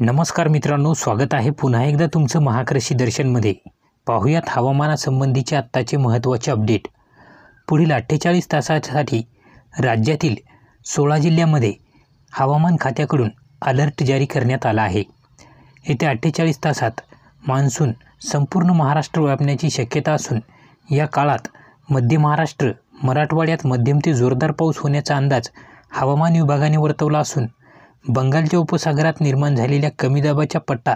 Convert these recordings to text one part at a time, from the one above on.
नमस्कार मित्रांनो स्वागत आहे पुन्हा एकदा तुमचं महाकृषी दर्शनमध्ये पाहूयात हवामानासंबंधीचे आत्ताचे महत्त्वाचे अपडेट पुढील अठ्ठेचाळीस तासासाठी राज्यातील सोळा जिल्ह्यामध्ये हवामान खात्याकडून अलर्ट जारी करण्यात आला आहे येत्या अठ्ठेचाळीस तासात मान्सून संपूर्ण महाराष्ट्र व्यापण्याची शक्यता असून या काळात मध्य महाराष्ट्र मराठवाड्यात मध्यम ते जोरदार पाऊस होण्याचा अंदाज हवामान विभागाने वर्तवला असून बंगालच्या उपसागरात निर्माण झालेल्या कमी दाबाच्या पट्टा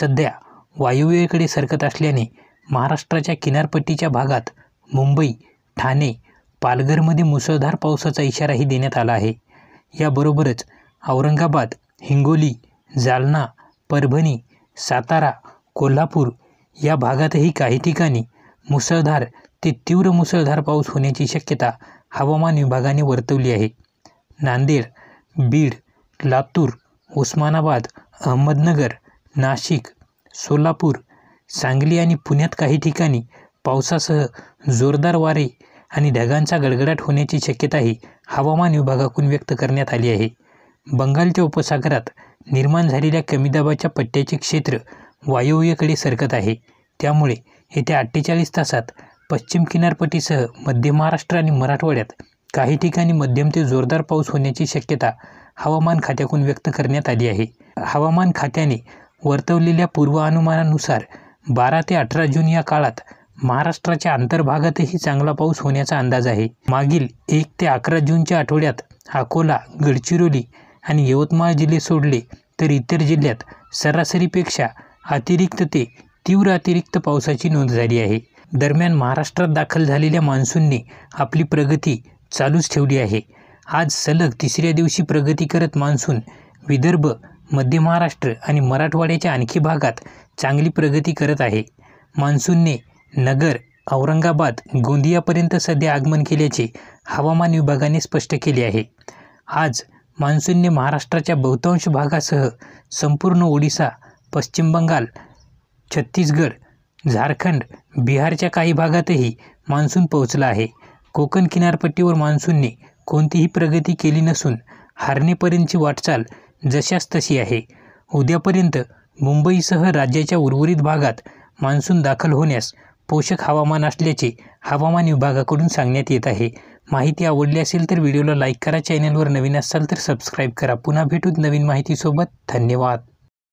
सध्या वायव्येकडे सरकत असल्याने महाराष्ट्राच्या किनारपट्टीच्या भागात मुंबई ठाणे पालघरमध्ये मुसळधार पावसाचा इशाराही देण्यात आला आहे याबरोबरच औरंगाबाद हिंगोली जालना परभणी सातारा कोल्हापूर या भागातही काही ठिकाणी मुसळधार ते तीव्र मुसळधार पाऊस होण्याची शक्यता हवामान विभागाने वर्तवली आहे नांदेड बीड लातूर उस्मानाबाद अहमदनगर नाशिक सोलापूर सांगली आणि पुण्यात काही ठिकाणी पावसासह जोरदार वारे आणि ढगांचा गडगडाट होण्याची शक्यताही हवामान विभागाकडून व्यक्त करण्यात आली आहे बंगालच्या उपसागरात निर्माण झालेल्या कमी दाबाच्या पट्ट्याचे क्षेत्र वायव्येकडे सरकत आहे त्यामुळे येत्या अठ्ठेचाळीस तासात पश्चिम किनारपट्टीसह मध्य महाराष्ट्र आणि मराठवाड्यात काही ठिकाणी मध्यम ते जोरदार पाऊस होण्याची शक्यता हवामान खात्याकडून व्यक्त करण्यात आली आहे हवामान खात्याने वर्तवलेल्या पूर्वानुमानानुसार बारा ते अठरा जून या काळात महाराष्ट्राच्या अंतर्भागातही चांगला पाऊस होण्याचा अंदाज आहे मागील एक ते अकरा जूनच्या आठवड्यात अकोला गडचिरोली आणि यवतमाळ जिल्हे सोडले तर इतर जिल्ह्यात सरासरीपेक्षा अतिरिक्त ते तीव्र अतिरिक्त पावसाची नोंद झाली आहे दरम्यान महाराष्ट्रात दाखल झालेल्या मान्सूनने आपली प्रगती चालूच ठेवली आहे आज सलग तिसऱ्या दिवशी प्रगती करत मान्सून विदर्भ मध्य महाराष्ट्र आणि मराठवाड्याच्या आणखी भागात चांगली प्रगती करत आहे मान्सूनने नगर औरंगाबाद गोंदियापर्यंत सध्या आगमन केल्याचे हवामान विभागाने स्पष्ट केले आहे आज मान्सूनने महाराष्ट्राच्या बहुतांश भागासह संपूर्ण ओडिसा पश्चिम बंगाल छत्तीसगड झारखंड बिहारच्या काही भागातही मान्सून पोहोचला आहे कोकण किनारपट्टीवर मान्सूनने कोणतीही प्रगती केली नसून हारणेपर्यंतची वाटचाल जशास तशी आहे उद्यापर्यंत मुंबईसह राज्याच्या उर्वरित भागात मान्सून दाखल होण्यास पोषक हवामान असल्याचे हवामान विभागाकडून सांगण्यात येत आहे माहिती आवडली असेल तर व्हिडिओला लाईक करा चॅनलवर नवीन असाल तर सबस्क्राईब करा पुन्हा भेटूत नवीन माहितीसोबत धन्यवाद